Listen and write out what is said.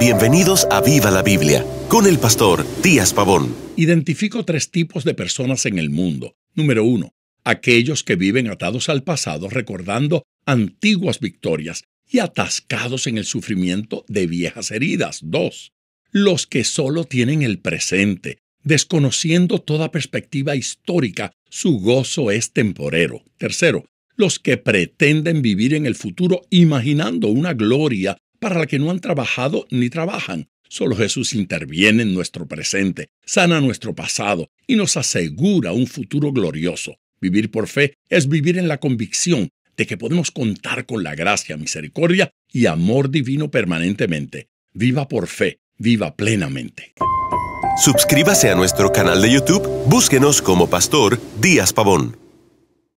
Bienvenidos a Viva la Biblia con el pastor Díaz Pavón. Identifico tres tipos de personas en el mundo. Número uno, aquellos que viven atados al pasado recordando antiguas victorias y atascados en el sufrimiento de viejas heridas. Dos, los que solo tienen el presente, desconociendo toda perspectiva histórica, su gozo es temporero. Tercero, los que pretenden vivir en el futuro imaginando una gloria para la que no han trabajado ni trabajan. Solo Jesús interviene en nuestro presente, sana nuestro pasado y nos asegura un futuro glorioso. Vivir por fe es vivir en la convicción de que podemos contar con la gracia, misericordia y amor divino permanentemente. Viva por fe, viva plenamente. Suscríbase a nuestro canal de YouTube, búsquenos como Pastor Díaz Pavón.